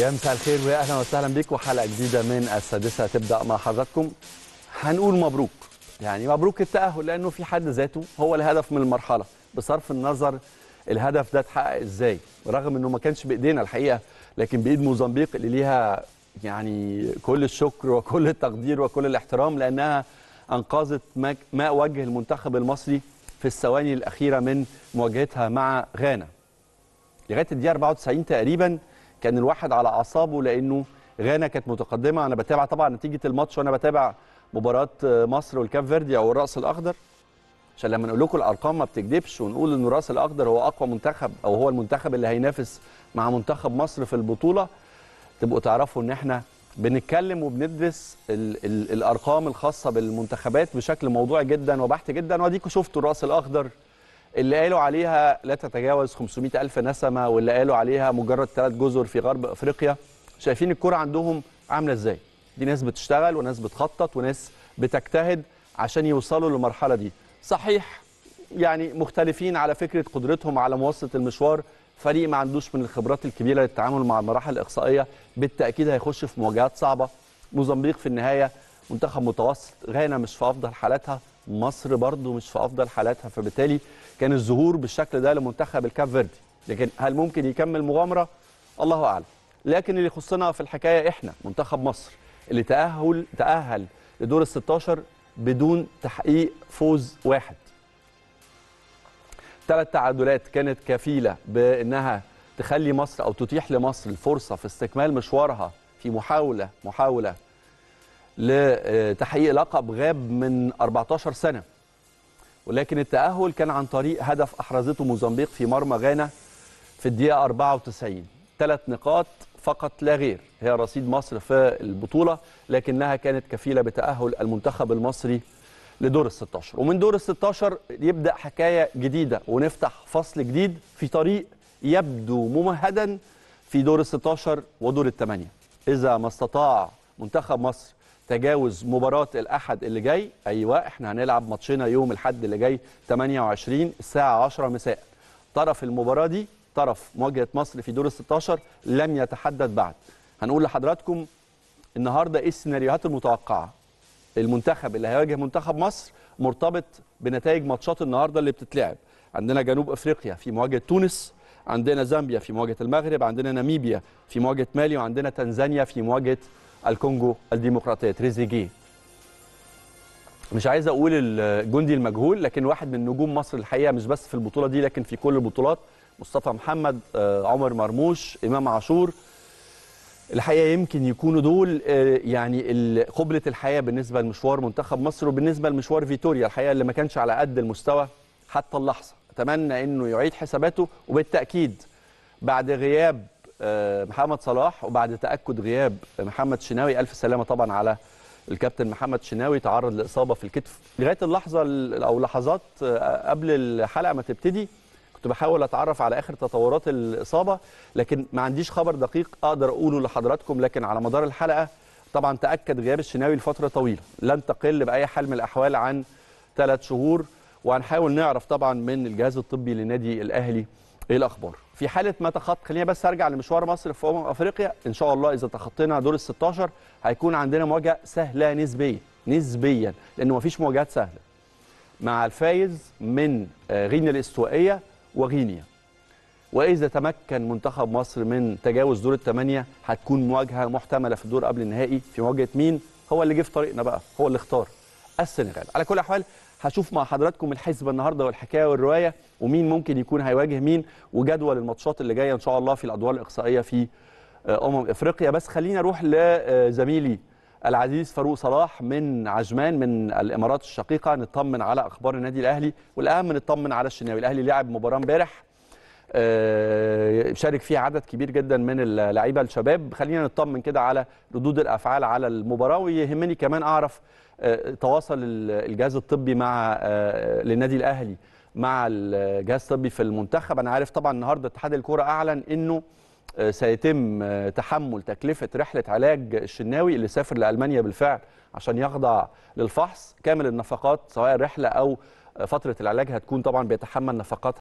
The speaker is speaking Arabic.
يا مساء الخير ويا اهلا وسهلا بيكم حلقه جديده من السادسه تبدا مع حضراتكم هنقول مبروك يعني مبروك التاهل لانه في حد ذاته هو الهدف من المرحله بصرف النظر الهدف ده اتحقق ازاي رغم انه ما كانش بايدينا الحقيقه لكن بايد موزمبيق اللي ليها يعني كل الشكر وكل التقدير وكل الاحترام لانها انقذت ماء وجه المنتخب المصري في الثواني الاخيره من مواجهتها مع غانا لغايه الدقيقه 94 تقريبا كان الواحد على اعصابه لانه غانا كانت متقدمه انا بتابع طبعا نتيجه الماتش وانا بتابع مباراه مصر والكاب فيردي او الراس الاخضر عشان لما نقول لكم الارقام ما بتكذبش ونقول ان الراس الاخضر هو اقوى منتخب او هو المنتخب اللي هينافس مع منتخب مصر في البطوله تبقوا تعرفوا ان احنا بنتكلم وبندرس الـ الـ الارقام الخاصه بالمنتخبات بشكل موضوعي جدا وبحت جدا واديكم شفتوا الراس الاخضر اللي قالوا عليها لا تتجاوز 500 ألف نسمة واللي قالوا عليها مجرد ثلاث جزر في غرب أفريقيا شايفين الكرة عندهم عاملة إزاي دي ناس بتشتغل وناس بتخطط وناس بتجتهد عشان يوصلوا للمرحلة دي صحيح يعني مختلفين على فكرة قدرتهم على مواصلة المشوار فريق ما عندوش من الخبرات الكبيرة للتعامل مع المراحل الإقصائية بالتأكيد هيخش في مواجهات صعبة موزمبيق في النهاية منتخب متوسط غانا مش في أفضل حالاتها مصر برضو مش في افضل حالاتها فبالتالي كان الظهور بالشكل ده لمنتخب الكاب فيردي لكن هل ممكن يكمل مغامره الله اعلم لكن اللي يخصنا في الحكايه احنا منتخب مصر اللي تاهل تاهل لدور ال 16 بدون تحقيق فوز واحد ثلاث تعادلات كانت كفيله بانها تخلي مصر او تتيح لمصر الفرصه في استكمال مشوارها في محاوله محاوله لتحقيق لقب غاب من 14 سنة ولكن التأهل كان عن طريق هدف أحرزته موزمبيق في مرمى غانا في الدقيقة 94 ثلاث نقاط فقط لا غير هي رصيد مصر في البطولة لكنها كانت كفيلة بتأهل المنتخب المصري لدور ال 16 ومن دور ال 16 يبدأ حكاية جديدة ونفتح فصل جديد في طريق يبدو ممهدا في دور ال 16 ودور الثمانية إذا ما استطاع منتخب مصر تجاوز مباراه الاحد اللي جاي ايوه احنا هنلعب ماتشنا يوم الاحد اللي جاي 28 الساعه 10 مساء طرف المباراه دي طرف مواجهه مصر في دور ال 16 لم يتحدد بعد هنقول لحضراتكم النهارده ايه السيناريوهات المتوقعه المنتخب اللي هيواجه منتخب مصر مرتبط بنتائج ماتشات النهارده اللي بتتلعب عندنا جنوب افريقيا في مواجهه تونس عندنا زامبيا في مواجهه المغرب عندنا ناميبيا في مواجهه مالي وعندنا تنزانيا في مواجهه الكونغو الديمقراطيه تريزيجيه مش عايز اقول الجندي المجهول لكن واحد من نجوم مصر الحقيقه مش بس في البطوله دي لكن في كل البطولات مصطفى محمد آه، عمر مرموش امام عاشور الحقيقه يمكن يكونوا دول آه، يعني قبله الحياه بالنسبه لمشوار منتخب مصر وبالنسبه لمشوار فيتوريا الحقيقه اللي ما كانش على قد المستوى حتى اللحظه اتمنى انه يعيد حساباته وبالتاكيد بعد غياب آه، محمد صلاح وبعد تاكد غياب محمد شناوي الف سلامه طبعا على الكابتن محمد شناوي تعرض لاصابه في الكتف لغايه اللحظه او لحظات آه، قبل الحلقه ما تبتدي كنت بحاول اتعرف على اخر تطورات الاصابه لكن ما عنديش خبر دقيق اقدر اقوله لحضراتكم لكن على مدار الحلقه طبعا تاكد غياب الشناوي لفتره طويله لن تقل باي حال من الاحوال عن ثلاث شهور وهنحاول نعرف طبعا من الجهاز الطبي للنادي الاهلي ايه الاخبار في حاله ما تخط خلينا بس ارجع لمشوار مصر في امم افريقيا ان شاء الله اذا تخطينا دور ال 16 هيكون عندنا مواجهه سهله نسبيا نسبيا لانه ما فيش مواجهات سهله مع الفايز من آه، غينيا الاستوائيه وغينيا واذا تمكن منتخب مصر من تجاوز دور الثمانيه هتكون مواجهه محتمله في الدور قبل النهائي في مواجهه مين هو اللي جه في طريقنا بقى هو اللي اختار السنغال على كل الاحوال هشوف مع حضراتكم الحسبه النهارده والحكايه والروايه ومين ممكن يكون هيواجه مين وجدول الماتشات اللي جايه ان شاء الله في الادوار الاقصائيه في آه، امم افريقيا بس خلينا اروح لزميلي آه، العزيز فاروق صلاح من عجمان من الامارات الشقيقه نطمن على اخبار النادي الاهلي والاهم نطمن على الشناوي الاهلي لعب مباراه امبارح آه، شارك فيه عدد كبير جدا من اللعيبه الشباب خلينا نطمن كده على ردود الافعال على المباراه ويهمني كمان اعرف آه، تواصل الجهاز الطبي مع آه، للنادي الاهلي مع الجهاز الطبي في المنتخب انا عارف طبعا النهارده اتحاد الكوره اعلن انه آه، سيتم تحمل تكلفه رحله علاج الشناوي اللي سافر لالمانيا بالفعل عشان يخضع للفحص كامل النفقات سواء الرحله او فتره العلاج هتكون طبعا بيتحمل نفقات